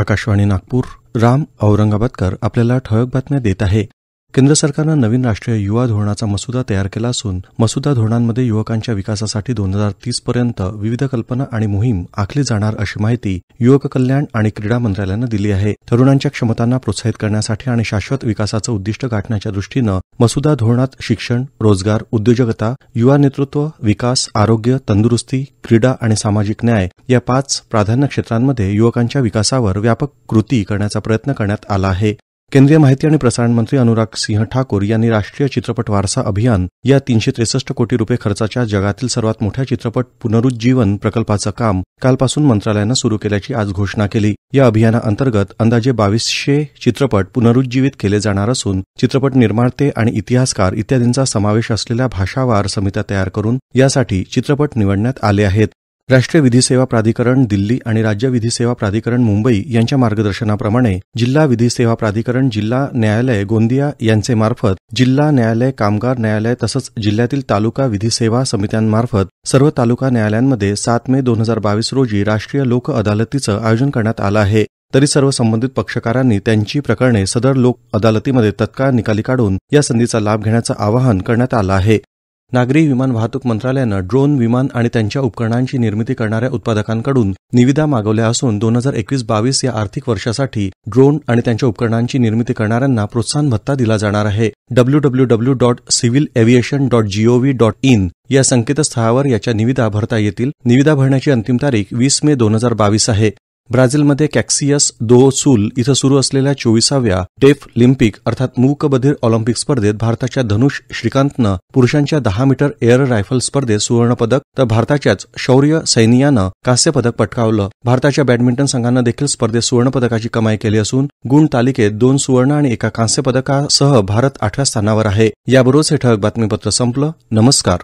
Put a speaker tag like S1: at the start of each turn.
S1: आकाशवाणी नागपूर राम औरंगाबादकर आपल्याला ठळक बातम्या देत आहे केंद्र सरकारनं नवीन राष्ट्रीय युवा धोरणाचा मसुदा तयार केला असून मसुदा धोरणांमध्ये युवकांच्या विकासासाठी दोन हजार तीस पर्यंत विविध कल्पना आणि मोहीम आखली जाणार अशी माहिती युवक कल्याण आणि क्रीडा मंत्रालयानं दिली आहे तरुणांच्या क्षमतांना प्रोत्साहित करण्यासाठी आणि शाश्वत विकासाचं उद्दिष्ट गाठण्याच्या दृष्टीनं मसुदा धोरणात शिक्षण रोजगार उद्योजकता युवा नेतृत्व विकास आरोग्य तंदुरुस्ती क्रीडा आणि सामाजिक न्याय या पाच प्राधान्य क्षेत्रांमध्ये युवकांच्या विकासावर व्यापक कृती करण्याचा प्रयत्न करण्यात आला आहे केंद्रीय माहिती आणि प्रसारण मंत्री अनुराग सिंह ठाकूर यांनी राष्ट्रीय चित्रपट वारसा अभियान या तीनशे त्रेसष्ट कोटी रुपये खर्चाच्या जगातील सर्वात मोठ्या चित्रपट पुनरुज्जीवन प्रकल्पाचं काम कालपासून मंत्रालयानं सुरू केल्याची आज घोषणा केली या अभियानाअंतर्गत अंदाजे बावीसशे चित्रपट पुनरुज्जीवित केले जाणार असून चित्रपट निर्माते आणि इतिहासकार इत्यादींचा समावेश असलेल्या भाषावार समित्या तयार करून यासाठी चित्रपट निवडण्यात आले आहेत राष्ट्रीय विधी सेवा प्राधिकरण दिल्ली आणि राज्य विधी सेवा प्राधिकरण मुंबई यांच्या मार्गदर्शनाप्रमाणे जिल्हा विधी सेवा प्राधिकरण जिल्हा न्यायालय गोंदिया यांचे मार्फत जिल्हा न्यायालय कामगार न्यायालय तसंच जिल्ह्यातील तालुका विधी सेवा समित्यांमार्फत सर्व तालुका न्यायालयांमध्ये सात मे दोन हजार बावीस रोजी राष्ट्रीय लोक अदालतीचं आयोजन करण्यात आलं आहे तरी सर्व संबंधित पक्षकारांनी त्यांची प्रकरणे सदर लोक अदालतीमध्ये तत्काळ निकाली काढून या संधीचा लाभ घेण्याचं आवाहन करण्यात आलं आहे नागरी विमान वाहतूक मंत्रालयानं ड्रोन विमान आणि त्यांच्या उपकरणांची निर्मिती करणाऱ्या उत्पादकांकडून निविदा मागवल्या असून दोन हजार एकवीस बावीस या आर्थिक वर्षासाठी ड्रोन आणि त्यांच्या उपकरणांची निर्मिती करणाऱ्यांना प्रोत्साहन भत्ता दिला जाणार आहे W W W dot civil aviation dot GOV dot in या संकेतस्थळावर याच्या निविदा भरता येतील निविदा भरण्याची अंतिम तारीख वीस मे दोन हजार बावीस आहे ब्राझीलमध्ये कॅक्सियस दो इथं सुरू असलेल्या चोवीसाव्या डेफ लिम्पिक अर्थात मूकबधीर ऑलिम्पिक स्पर्धेत भारताच्या धनुष श्रीकांतनं पुरुषांच्या दहा मीटर एअर रायफल स्पर्धेत सुवर्णपदक तर भारताच्याच शौर्य सैनियानं कांस्यपदक पटकावलं भारताच्या बॅडमिंटन संघानं देखील स्पर्धेत सुवर्णपदकाची कमाई केली असून गुण तालिकेत दोन सुवर्ण आणि एका कांस्यपदकासह भारत आठव्या स्थानावर आहे याबरोबरच हे ठळक बातमीपत्र संपलं नमस्कार